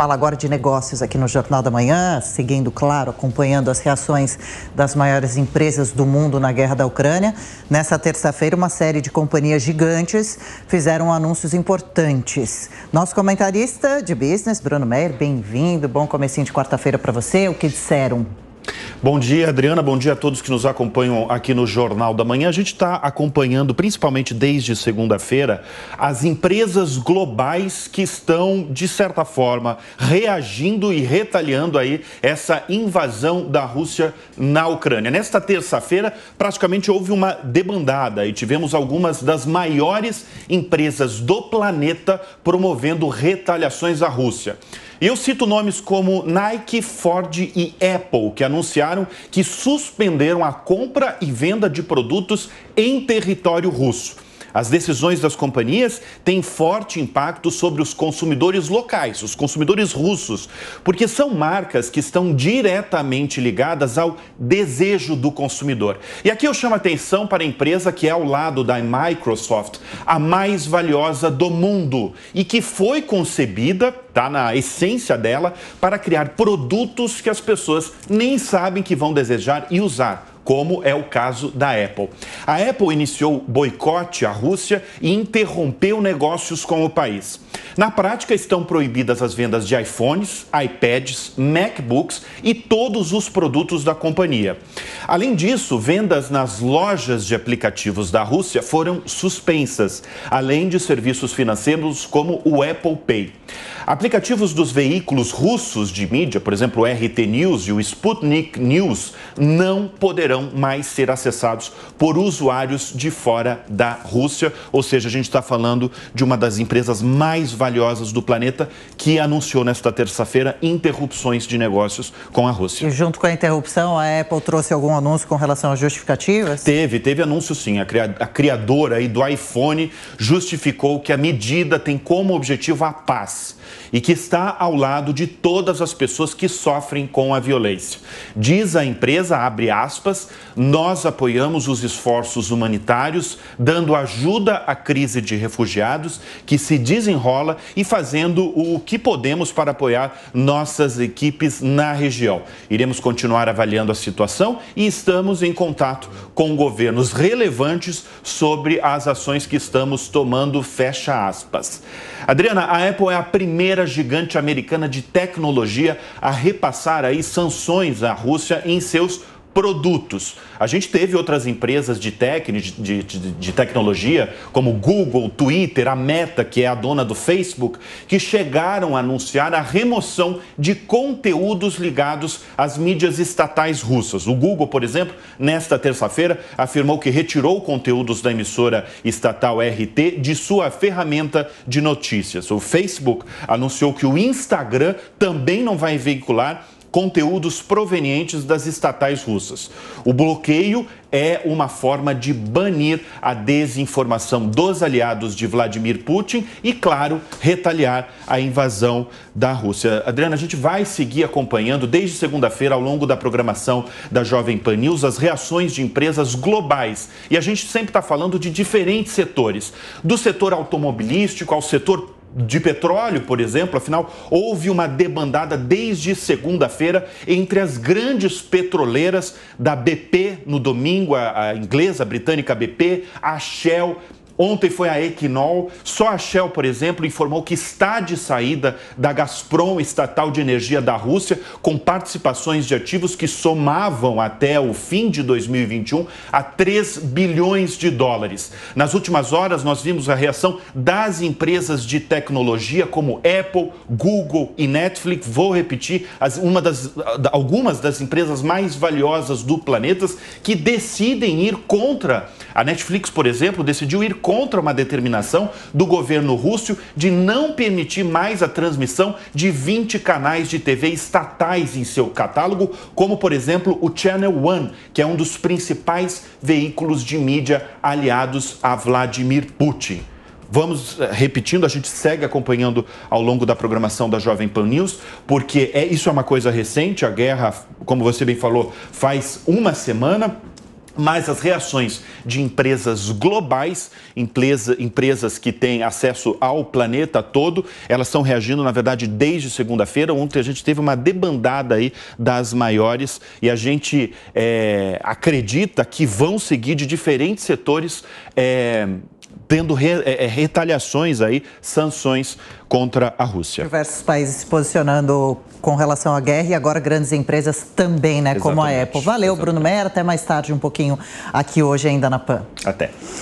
fala agora de negócios aqui no Jornal da Manhã, seguindo, claro, acompanhando as reações das maiores empresas do mundo na guerra da Ucrânia. Nessa terça-feira, uma série de companhias gigantes fizeram anúncios importantes. Nosso comentarista de business, Bruno Meyer, bem-vindo. Bom comecinho de quarta-feira para você. O que disseram? Bom dia, Adriana. Bom dia a todos que nos acompanham aqui no Jornal da Manhã. A gente está acompanhando, principalmente desde segunda-feira, as empresas globais que estão, de certa forma, reagindo e retaliando aí essa invasão da Rússia na Ucrânia. Nesta terça-feira, praticamente houve uma debandada e tivemos algumas das maiores empresas do planeta promovendo retaliações à Rússia. Eu cito nomes como Nike, Ford e Apple, que anunciaram que suspenderam a compra e venda de produtos em território russo. As decisões das companhias têm forte impacto sobre os consumidores locais, os consumidores russos, porque são marcas que estão diretamente ligadas ao desejo do consumidor. E aqui eu chamo a atenção para a empresa que é ao lado da Microsoft, a mais valiosa do mundo e que foi concebida tá na essência dela, para criar produtos que as pessoas nem sabem que vão desejar e usar como é o caso da Apple. A Apple iniciou boicote à Rússia e interrompeu negócios com o país. Na prática, estão proibidas as vendas de iPhones, iPads, MacBooks e todos os produtos da companhia. Além disso, vendas nas lojas de aplicativos da Rússia foram suspensas, além de serviços financeiros como o Apple Pay. Aplicativos dos veículos russos de mídia, por exemplo, o RT News e o Sputnik News, não poderão poderão mais ser acessados por usuários de fora da Rússia. Ou seja, a gente está falando de uma das empresas mais valiosas do planeta que anunciou nesta terça-feira interrupções de negócios com a Rússia. E junto com a interrupção, a Apple trouxe algum anúncio com relação às justificativas? Teve, teve anúncio sim. A, criadora aí do iPhone justificou que a medida tem como objetivo a paz e que está ao lado de todas as pessoas que sofrem com a violência. Diz a empresa, abre aspas, nós apoiamos os esforços humanitários, dando ajuda à crise de refugiados que se desenrola e fazendo o que podemos para apoiar nossas equipes na região. Iremos continuar avaliando a situação e estamos em contato com governos relevantes sobre as ações que estamos tomando. Fecha aspas. Adriana, a Apple é a primeira gigante americana de tecnologia a repassar aí sanções à Rússia em seus produtos. A gente teve outras empresas de, de, de, de, tecnologia, como Google, Twitter, a Meta, que é a dona do Facebook, que chegaram a anunciar a remoção de conteúdos ligados às mídias estatais russas. O Google, por exemplo, nesta terça-feira, afirmou que retirou conteúdos da emissora estatal RT de sua ferramenta de notícias. O Facebook anunciou que o Instagram também não vai veicular conteúdos provenientes das estatais russas. O bloqueio é uma forma de banir a desinformação dos aliados de Vladimir Putin e, claro, retaliar a invasão da Rússia. Adriana, a gente vai seguir acompanhando desde segunda-feira, ao longo da programação da Jovem Pan News, as reações de empresas globais. E a gente sempre está falando de diferentes setores, do setor automobilístico ao setor de petróleo, por exemplo, afinal, houve uma debandada desde segunda-feira entre as grandes petroleiras da BP no domingo, a, inglesa, a britânica BP, a Shell Ontem foi a Equinol. Só a Shell, por exemplo, informou que está de saída da Gazprom, estatal de energia da Rússia, com participações de ativos que somavam até o fim de 2021 a 3 bilhões de dólares. Nas últimas horas, nós vimos a reação das empresas de tecnologia como Apple, Google e Netflix. Vou repetir, uma das, algumas das empresas mais valiosas do planeta que decidem ir contra. A Netflix, por exemplo, decidiu ir contra contra uma determinação do governo russo de não permitir mais a transmissão de 20 canais de TV estatais em seu catálogo, como por exemplo o Channel One, que é um dos principais veículos de mídia aliados a Vladimir Putin. Vamos eh, repetindo, a gente segue acompanhando ao longo da programação da Jovem Pan News, porque é, isso é uma coisa recente, a guerra, como você bem falou, faz uma semana mas as reações de empresas globais, empresa, empresas que têm acesso ao planeta todo, elas estão reagindo, na verdade, desde segunda-feira. Ontem a gente teve uma debandada aí das maiores e a gente é, acredita que vão seguir de diferentes setores. É, tendo re, é, é, retaliações aí, sanções contra a Rússia. Diversos países se posicionando com relação à guerra e agora grandes empresas também, né? Exatamente. Como a Apple. Valeu, Exatamente. Bruno Meyer. Até mais tarde um pouquinho aqui hoje ainda na PAN. Até.